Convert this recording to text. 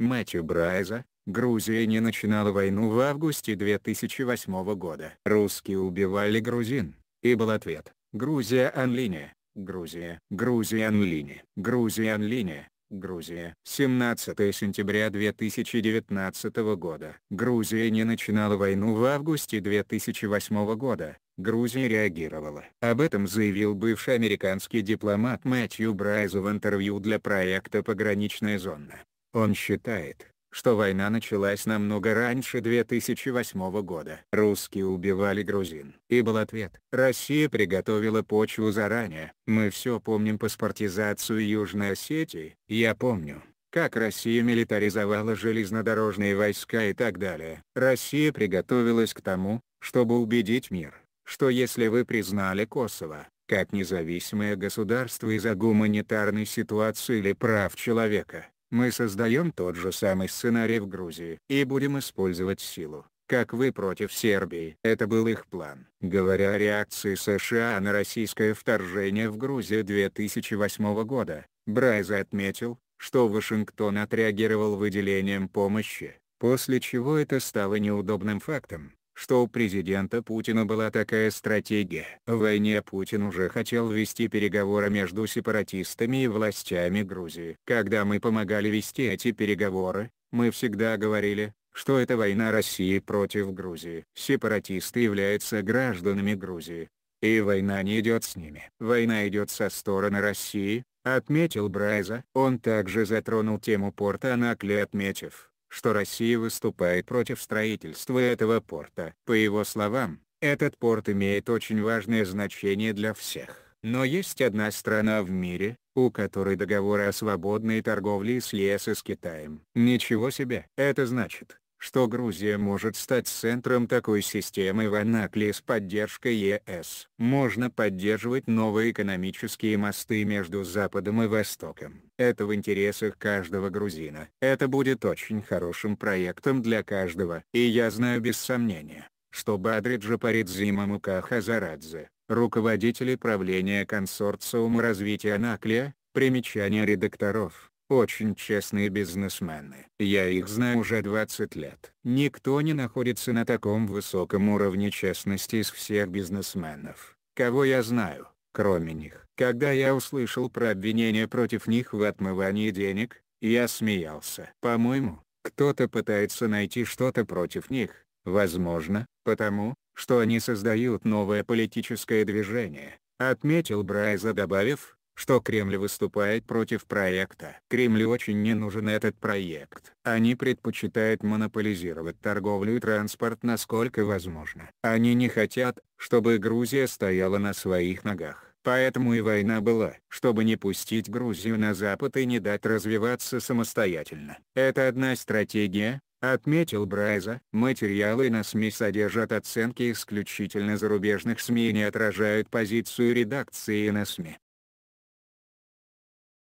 Мэтью Брайза, Грузия не начинала войну в августе 2008 года. Русские убивали грузин, и был ответ «Грузия Анлиния». Грузия, Грузия Анлиния, Грузия Анлиния, Грузия. 17 сентября 2019 года. Грузия не начинала войну в августе 2008 года. Грузия реагировала. Об этом заявил бывший американский дипломат Мэтью Брайз в интервью для проекта «Пограничная зона». Он считает, что война началась намного раньше 2008 года. Русские убивали грузин. И был ответ. Россия приготовила почву заранее. Мы все помним паспортизацию Южной Осетии. Я помню, как Россия милитаризовала железнодорожные войска и так далее. Россия приготовилась к тому, чтобы убедить мир, что если вы признали Косово, как независимое государство из-за гуманитарной ситуации или прав человека, мы создаем тот же самый сценарий в Грузии и будем использовать силу, как вы против Сербии. Это был их план. Говоря о реакции США на российское вторжение в Грузию 2008 года, Брайза отметил, что Вашингтон отреагировал выделением помощи, после чего это стало неудобным фактом что у президента Путина была такая стратегия. В войне Путин уже хотел вести переговоры между сепаратистами и властями Грузии. Когда мы помогали вести эти переговоры, мы всегда говорили, что это война России против Грузии. Сепаратисты являются гражданами Грузии. И война не идет с ними. Война идет со стороны России, отметил Брайза. Он также затронул тему порта Анакли отметив, что Россия выступает против строительства этого порта. По его словам, этот порт имеет очень важное значение для всех. Но есть одна страна в мире, у которой договоры о свободной торговле с ЕС и с Китаем. Ничего себе! Это значит, что Грузия может стать центром такой системы в Анакле с поддержкой ЕС. Можно поддерживать новые экономические мосты между Западом и Востоком. Это в интересах каждого грузина. Это будет очень хорошим проектом для каждого. И я знаю без сомнения, что Бадриджа Паридзима Мука руководители правления консорциума развития Анаклия, примечания редакторов, очень честные бизнесмены. Я их знаю уже 20 лет. Никто не находится на таком высоком уровне честности из всех бизнесменов, кого я знаю, кроме них. Когда я услышал про обвинения против них в отмывании денег, я смеялся. По-моему, кто-то пытается найти что-то против них, возможно, потому, что они создают новое политическое движение, отметил Брайза добавив, что Кремль выступает против проекта. Кремлю очень не нужен этот проект. Они предпочитают монополизировать торговлю и транспорт насколько возможно. Они не хотят, чтобы Грузия стояла на своих ногах. Поэтому и война была, чтобы не пустить Грузию на Запад и не дать развиваться самостоятельно. Это одна стратегия, отметил Брайза. Материалы на СМИ содержат оценки исключительно зарубежных СМИ и не отражают позицию редакции на СМИ.